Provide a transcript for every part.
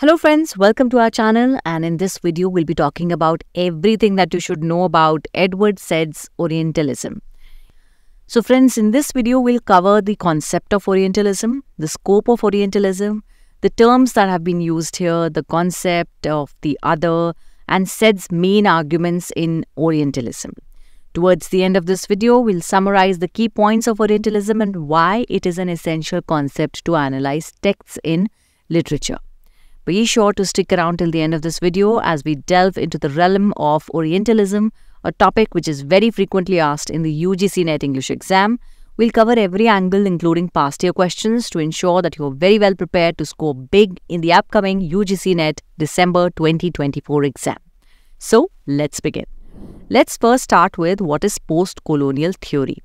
Hello friends, welcome to our channel and in this video we'll be talking about everything that you should know about Edward Said's Orientalism. So friends, in this video we'll cover the concept of Orientalism, the scope of Orientalism, the terms that have been used here, the concept of the other and Said's main arguments in Orientalism. Towards the end of this video, we'll summarize the key points of Orientalism and why it is an essential concept to analyze texts in literature. Be sure to stick around till the end of this video as we delve into the realm of Orientalism, a topic which is very frequently asked in the UGC NET English exam. We'll cover every angle including past year questions to ensure that you're very well prepared to score big in the upcoming UGC NET December 2024 exam. So, let's begin. Let's first start with what is post-colonial theory.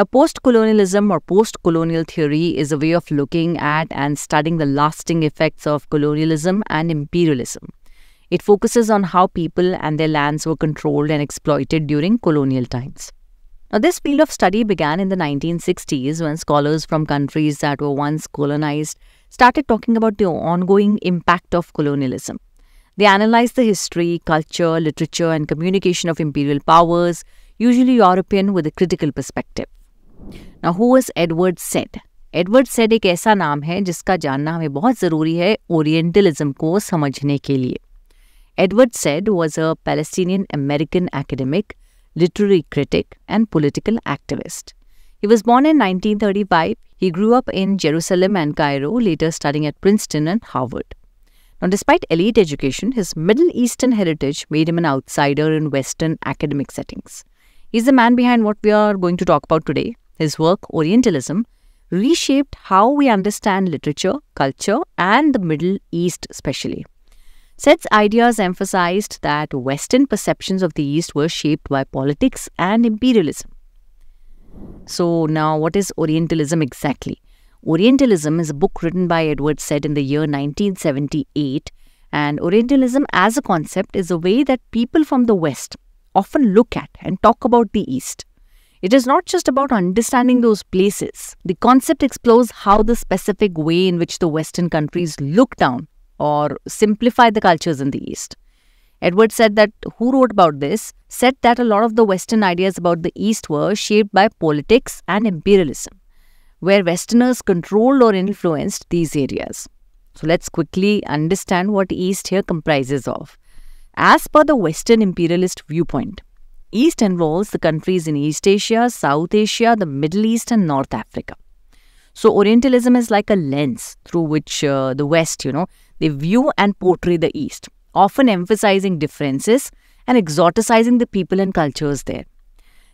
Now, post colonialism or post colonial theory is a way of looking at and studying the lasting effects of colonialism and imperialism. It focuses on how people and their lands were controlled and exploited during colonial times. Now, this field of study began in the 1960s when scholars from countries that were once colonized started talking about the ongoing impact of colonialism. They analyzed the history, culture, literature, and communication of imperial powers, usually European, with a critical perspective. Now, who was Edward Said? Edward Said एक a नाम है जिसका जानना हमें बहुत ज़रूरी है orientalism को समझने के लिए Edward Said was literary critic and political activist. He was born in 1935. He grew up in Jerusalem and Cairo, later studying at Princeton and Harvard. Now, despite elite education, his Middle Eastern heritage made him an outsider in Western academic settings. He's the man behind what we are going to talk about today his work, Orientalism, reshaped how we understand literature, culture, and the Middle East especially. Seth's ideas emphasized that Western perceptions of the East were shaped by politics and imperialism. So, now what is Orientalism exactly? Orientalism is a book written by Edward Said in the year 1978, and Orientalism as a concept is a way that people from the West often look at and talk about the East. It is not just about understanding those places. The concept explores how the specific way in which the Western countries look down or simplify the cultures in the East. Edward said that who wrote about this said that a lot of the Western ideas about the East were shaped by politics and imperialism, where Westerners controlled or influenced these areas. So let's quickly understand what East here comprises of. As per the Western imperialist viewpoint, East involves the countries in East Asia, South Asia, the Middle East and North Africa. So Orientalism is like a lens through which uh, the West, you know, they view and portray the East, often emphasizing differences and exoticizing the people and cultures there.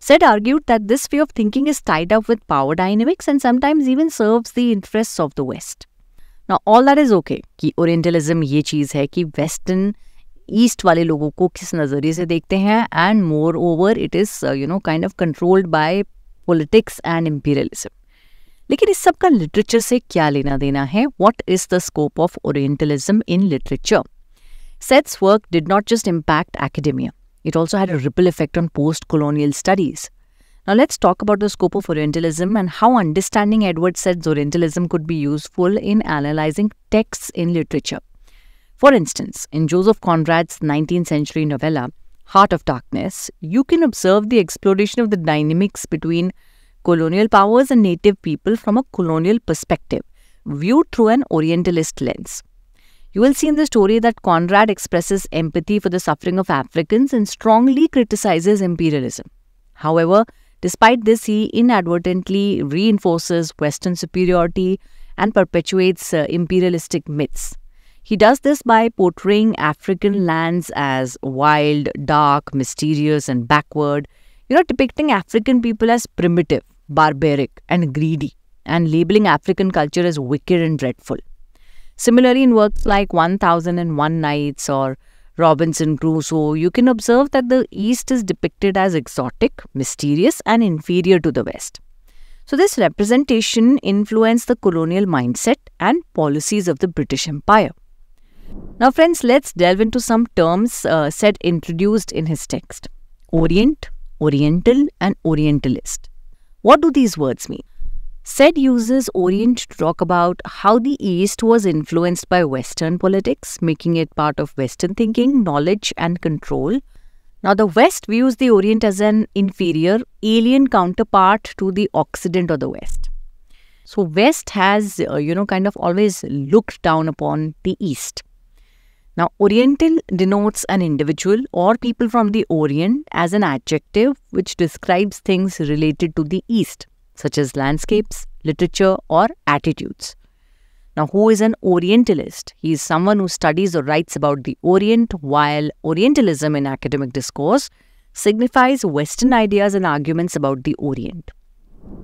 Said argued that this way of thinking is tied up with power dynamics and sometimes even serves the interests of the West. Now all that is okay कि Orientalism ये चीज़ है कि Western east वाले लोगों को किस नज़रिए से देखते हैं and moreover it is you know kind of controlled by politics and imperialism लेकिन इस सब का लिटरेचर से क्या लेना देना है what is the scope of orientalism in literature Said's work did not just impact academia it also had a ripple effect on post colonial studies Now let's talk about the scope of Orientalism and how understanding Edward Said's Orientalism could be useful in analyzing texts in literature. For instance, in Joseph Conrad's 19th century novella, Heart of Darkness, you can observe the exploration of the dynamics between colonial powers and native people from a colonial perspective, viewed through an Orientalist lens. You will see in the story that Conrad expresses empathy for the suffering of Africans and strongly criticizes imperialism. However, despite this, he inadvertently reinforces Western superiority and perpetuates uh, imperialistic myths. He does this by portraying African lands as wild, dark, mysterious, and backward, you know, depicting African people as primitive, barbaric, and greedy, and labeling African culture as wicked and dreadful. Similarly, in works like 1001 Nights or Robinson Crusoe, you can observe that the East is depicted as exotic, mysterious, and inferior to the West. So, this representation influenced the colonial mindset and policies of the British Empire. Now, friends, let's delve into some terms uh, said introduced in his text Orient, Oriental, and Orientalist. What do these words mean? Said uses Orient to talk about how the East was influenced by Western politics, making it part of Western thinking, knowledge, and control. Now, the West views the Orient as an inferior, alien counterpart to the Occident or the West. So, West has, uh, you know, kind of always looked down upon the East. Now, Oriental denotes an individual or people from the Orient as an adjective which describes things related to the East, such as landscapes, literature, or attitudes. Now, who is an Orientalist? He is someone who studies or writes about the Orient, while Orientalism in academic discourse signifies Western ideas and arguments about the Orient.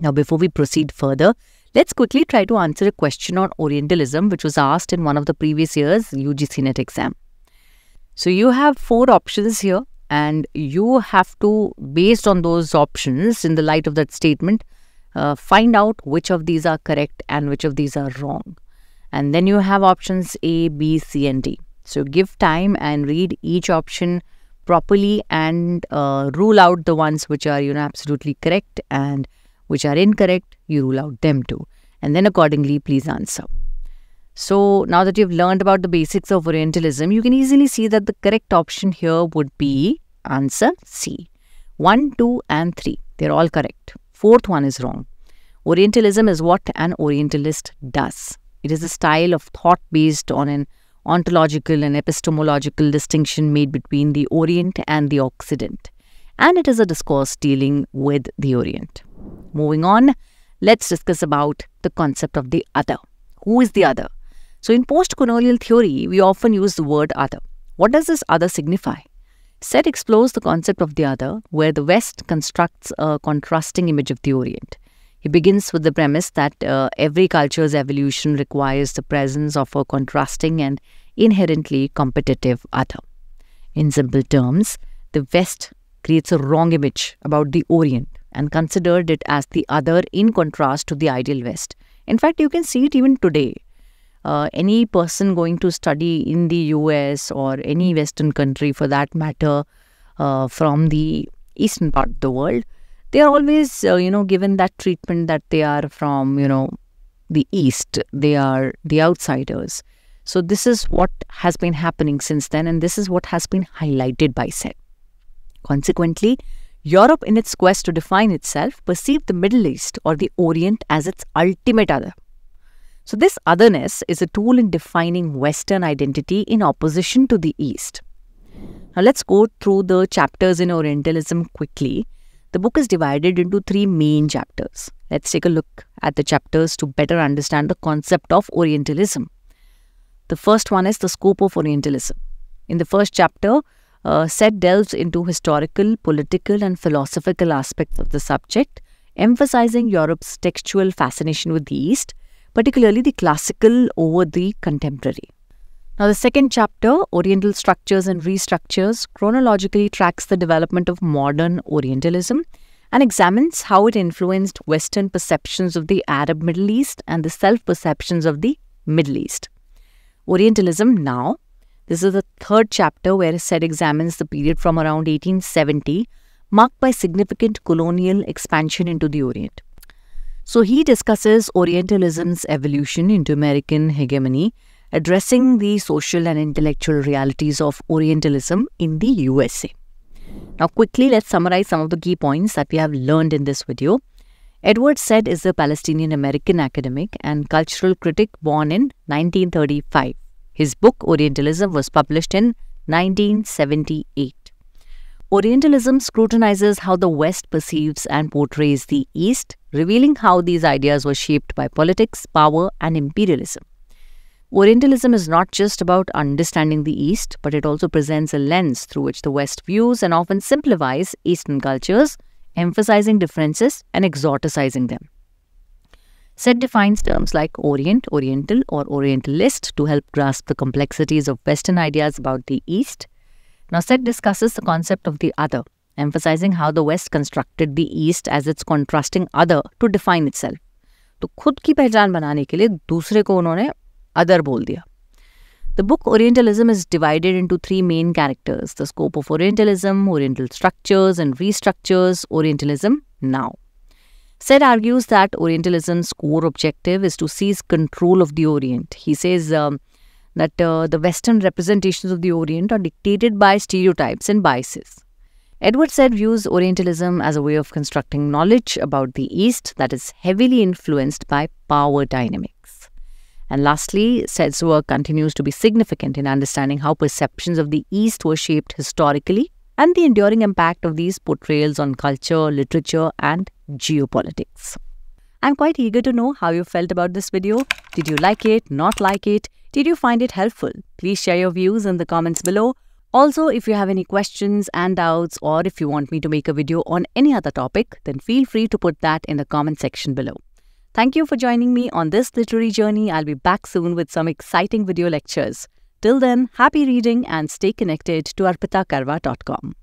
Now, before we proceed further, Let's quickly try to answer a question on Orientalism, which was asked in one of the previous year's UGC NET exam. So you have four options here, and you have to, based on those options, in the light of that statement, uh, find out which of these are correct and which of these are wrong. And then you have options A, B, C, and D. So give time and read each option properly and uh, rule out the ones which are you know absolutely correct and which are incorrect, you rule out them too. And then accordingly, please answer. So now that you've learned about the basics of Orientalism, you can easily see that the correct option here would be answer C. 1, 2 and 3, they're all correct. Fourth one is wrong. Orientalism is what an Orientalist does. It is a style of thought based on an ontological and epistemological distinction made between the Orient and the Occident. And it is a discourse dealing with the Orient. Moving on, let's discuss about the concept of the other. Who is the other? So in post-colonial theory, we often use the word other. What does this other signify? Set explores the concept of the other, where the West constructs a contrasting image of the Orient. He begins with the premise that uh, every culture's evolution requires the presence of a contrasting and inherently competitive other. In simple terms, the West creates a wrong image about the Orient and considered it as the other in contrast to the ideal West. In fact, you can see it even today. Uh, any person going to study in the US or any Western country for that matter uh, from the eastern part of the world, they are always, uh, you know, given that treatment that they are from, you know, the East. They are the outsiders. So this is what has been happening since then and this is what has been highlighted by SET. Consequently, Europe, in its quest to define itself, perceived the Middle East or the Orient as its ultimate other. So, this otherness is a tool in defining Western identity in opposition to the East. Now, let's go through the chapters in Orientalism quickly. The book is divided into three main chapters. Let's take a look at the chapters to better understand the concept of Orientalism. The first one is the scope of Orientalism. In the first chapter, uh, set delves into historical, political, and philosophical aspects of the subject, emphasizing Europe's textual fascination with the East, particularly the classical over the contemporary. Now, the second chapter, Oriental Structures and Restructures, chronologically tracks the development of modern Orientalism and examines how it influenced Western perceptions of the Arab Middle East and the self perceptions of the Middle East. Orientalism now this is the third chapter where Said examines the period from around 1870, marked by significant colonial expansion into the Orient. So he discusses Orientalism's evolution into American hegemony, addressing the social and intellectual realities of Orientalism in the USA. Now quickly let's summarize some of the key points that we have learned in this video. Edward Said is a Palestinian American academic and cultural critic born in 1935. His book Orientalism was published in 1978. Orientalism scrutinizes how the West perceives and portrays the East, revealing how these ideas were shaped by politics, power, and imperialism. Orientalism is not just about understanding the East, but it also presents a lens through which the West views and often simplifies Eastern cultures, emphasizing differences and exoticizing them. Set defines terms like Orient, Oriental, or Orientalist to help grasp the complexities of Western ideas about the East. Now, Set discusses the concept of the other, emphasizing how the West constructed the East as its contrasting other to define itself. To खुद की पहचान बनाने के लिए दूसरे को उन्होंने other बोल दिया The book Orientalism is divided into three main characters the scope of Orientalism, Oriental structures and restructures, Orientalism now. Said argues that Orientalism's core objective is to seize control of the Orient. He says um, that uh, the Western representations of the Orient are dictated by stereotypes and biases. Edward Said views Orientalism as a way of constructing knowledge about the East that is heavily influenced by power dynamics. And lastly, Said's work continues to be significant in understanding how perceptions of the East were shaped historically and the enduring impact of these portrayals on culture, literature, and geopolitics. I'm quite eager to know how you felt about this video. Did you like it, not like it? Did you find it helpful? Please share your views in the comments below. Also, if you have any questions and doubts or if you want me to make a video on any other topic, then feel free to put that in the comment section below. Thank you for joining me on this literary journey. I'll be back soon with some exciting video lectures. Till then, happy reading and stay connected to arpitakarva.com.